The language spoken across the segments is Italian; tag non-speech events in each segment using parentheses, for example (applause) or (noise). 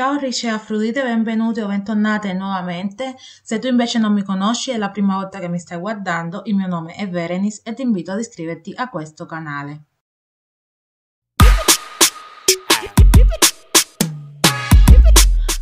Ciao Ricea Afrodite, benvenute o bentornate nuovamente. Se tu invece non mi conosci, è la prima volta che mi stai guardando, il mio nome è Verenis e ti invito ad iscriverti a questo canale.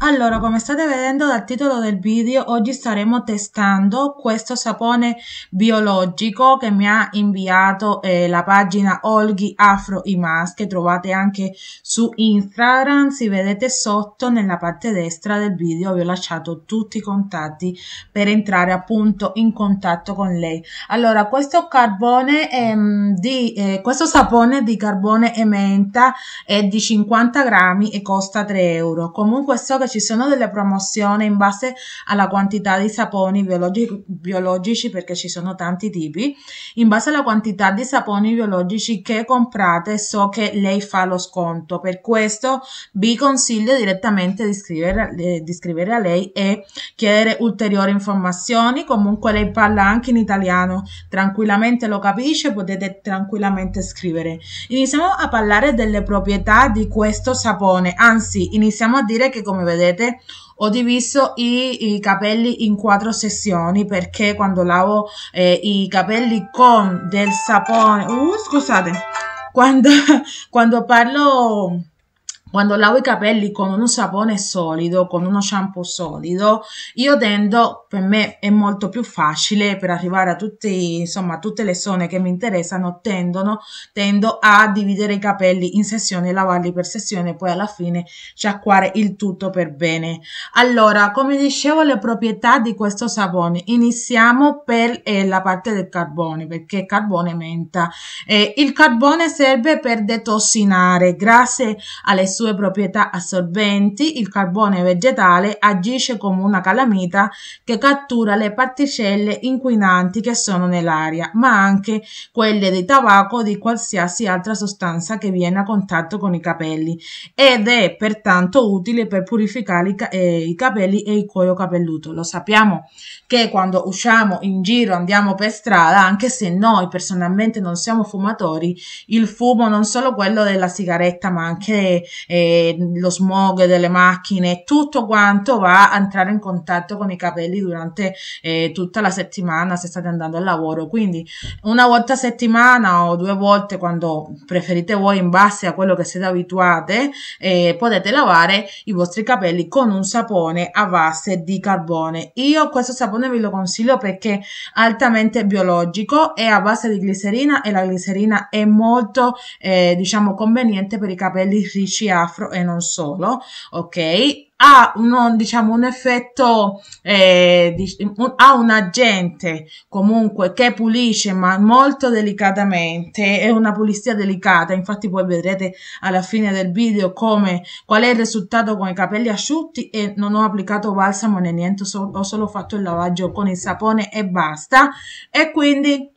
Allora, come state vedendo dal titolo del video, oggi staremo testando questo sapone biologico che mi ha inviato eh, la pagina Olghi Afro Imas, che trovate anche su Instagram, si vedete sotto nella parte destra del video, vi ho lasciato tutti i contatti per entrare appunto in contatto con lei. Allora, questo carbone ehm, di, eh, questo sapone di carbone e menta è di 50 grammi e costa 3 euro. Comunque so che ci ci sono delle promozioni in base alla quantità di saponi biologici, biologici, perché ci sono tanti tipi, in base alla quantità di saponi biologici che comprate so che lei fa lo sconto, per questo vi consiglio direttamente di scrivere, eh, di scrivere a lei e chiedere ulteriori informazioni, comunque lei parla anche in italiano, tranquillamente lo capisce, potete tranquillamente scrivere. Iniziamo a parlare delle proprietà di questo sapone, anzi iniziamo a dire che come vedete vedete ho diviso i, i, capelli in quattro sessioni perché quando lavo eh, i capelli con del sapone uh, scusate quando, (laughs) quando parlo quando lavo i capelli con uno sapone solido, con uno shampoo solido, io tendo, per me è molto più facile per arrivare a tutti, insomma, tutte le zone che mi interessano, tendono, tendo a dividere i capelli in sessione, lavarli per sessione e poi alla fine sciacquare il tutto per bene. Allora, come dicevo, le proprietà di questo sapone. Iniziamo per eh, la parte del carbone, perché carbone menta. Eh, il carbone serve per detossinare grazie alle sue sue proprietà assorbenti, il carbone vegetale agisce come una calamita che cattura le particelle inquinanti che sono nell'aria, ma anche quelle di tabacco o di qualsiasi altra sostanza che viene a contatto con i capelli ed è pertanto utile per purificare i, ca- eh, i capelli e il cuoio capelluto. Lo sappiamo che quando usciamo in giro, andiamo per strada, anche se noi personalmente non siamo fumatori, il fumo non solo quello della sigaretta ma anche eh, eh, lo smog delle macchine, tutto quanto va a entrare in contatto con i capelli durante eh, tutta la settimana se state andando al lavoro. Quindi una volta a settimana o due volte quando preferite voi in base a quello che siete abituate eh, potete lavare i vostri capelli con un sapone a base di carbone. Io questo sapone ve lo consiglio perché è altamente biologico, è a base di glicerina e la glicerina è molto eh, diciamo conveniente per i capelli ricci afro e non solo, ok? Ha un, diciamo, un effetto, eh, di, un, ha un agente comunque che pulisce ma molto delicatamente, è una pulizia delicata, infatti poi vedrete alla fine del video come, qual è il risultato con i capelli asciutti e non ho applicato balsamo né niente, so, ho solo fatto il lavaggio con il sapone e basta e quindi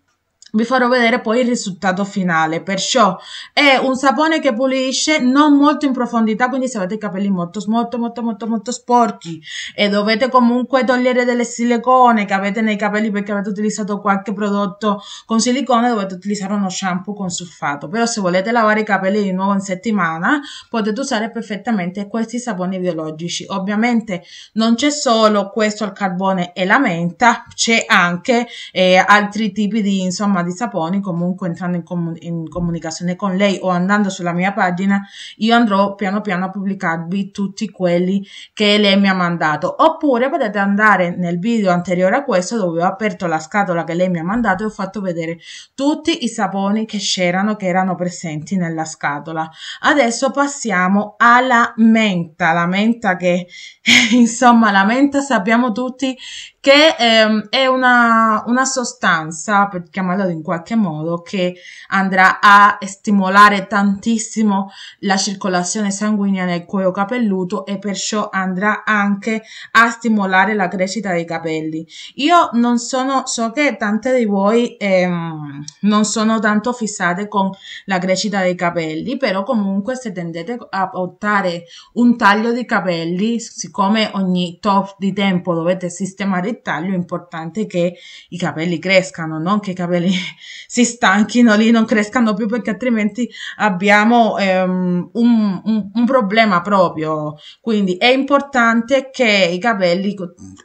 vi farò vedere poi il risultato finale perciò è un sapone che pulisce non molto in profondità quindi se avete i capelli molto molto molto molto molto sporchi e dovete comunque togliere delle silicone che avete nei capelli perché avete utilizzato qualche prodotto con silicone dovete utilizzare uno shampoo con sulfato però se volete lavare i capelli di nuovo in settimana potete usare perfettamente questi saponi biologici ovviamente non c'è solo questo al carbone e la menta c'è anche eh, altri tipi di insomma mamma di Saponi, comunque entrando in, comun- in, comunicazione con lei o andando sulla mia pagina, io andrò piano piano a pubblicarvi tutti quelli che lei mi ha mandato. Oppure potete andare nel video anteriore a questo dove ho aperto la scatola che lei mi ha mandato e ho fatto vedere tutti i saponi che c'erano, che erano presenti nella scatola. Adesso passiamo alla menta, la menta che (laughs) insomma la menta sappiamo tutti che ehm, è una, una, sostanza, per chiamarla in qualche modo, che andrà a stimolare tantissimo la circolazione sanguigna nel cuoio capelluto e perciò andrà anche a stimolare la crescita dei capelli. Io non sono, so che tante di voi ehm, non sono tanto fissate con la crescita dei capelli, però comunque se tendete a portare un taglio di capelli, siccome ogni top di tempo dovete sistemare il taglio, importante che i capelli crescano, non che i capelli (laughs) si stanchino lì, non crescano più perché altrimenti abbiamo ehm, un, un, un problema proprio. Quindi è importante che i capelli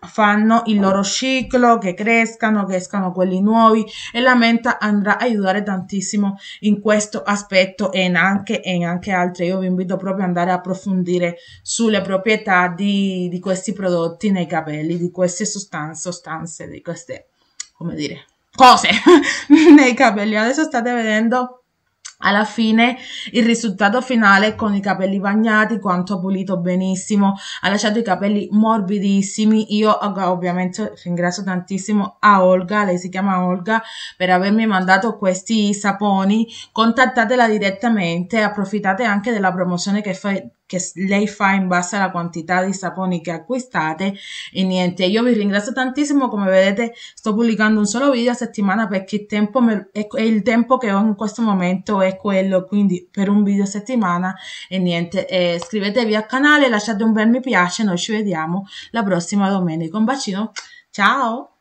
fanno il loro ciclo, che crescano, che escano quelli nuovi e la menta andrà a aiutare tantissimo in questo aspetto e in anche, e in anche altre. Io vi invito proprio ad andare a approfondire sulle proprietà di, di questi prodotti nei capelli, di queste sostanze stan- sostanze, di queste, come dire, cose (laughs) nei capelli. Adesso state vedendo alla fine il risultato finale con i capelli bagnati quanto ha pulito benissimo ha lasciato i capelli morbidissimi io ovviamente ringrazio tantissimo a Olga lei si chiama Olga per avermi mandato questi saponi contattatela direttamente approfittate anche della promozione che fa che lei fa in base alla quantità di saponi che acquistate e niente io vi ringrazio tantissimo come vedete sto pubblicando un solo video a settimana perché il tempo, me, è, è il tempo che ho in questo momento è quello quindi per un video a settimana e niente eh, iscrivetevi al canale lasciate un bel mi piace noi ci vediamo la prossima domenica un bacino ciao